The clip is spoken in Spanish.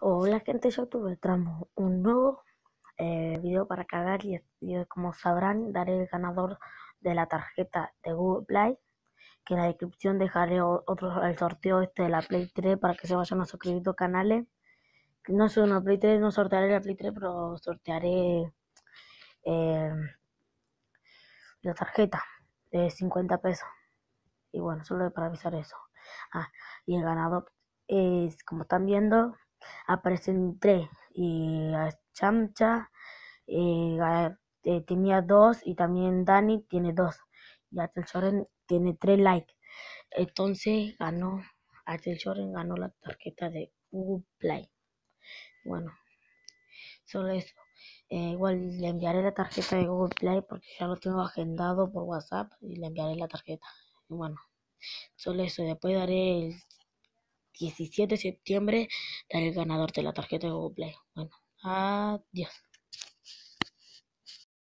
Hola gente, yo tuve tramo un nuevo eh, video para cagar y, como sabrán daré el ganador de la tarjeta de Google Play que en la descripción dejaré otro el sorteo este de la Play 3 para que se vayan a suscribir a canales no soy una Play 3, no sortearé la Play 3 pero sortearé eh, la tarjeta de 50 pesos y bueno, solo para avisar eso ah, y el ganador es como están viendo aparecen tres y a Chamcha eh, tenía dos y también Dani tiene dos y Atel Shoren tiene tres likes. Entonces ganó, Atel Shoren ganó la tarjeta de Google Play. Bueno, solo eso. Eh, igual le enviaré la tarjeta de Google Play porque ya lo tengo agendado por WhatsApp y le enviaré la tarjeta. Y bueno, solo eso. Después daré el 17 de septiembre daré el ganador de la tarjeta de Google Play. Bueno, adiós.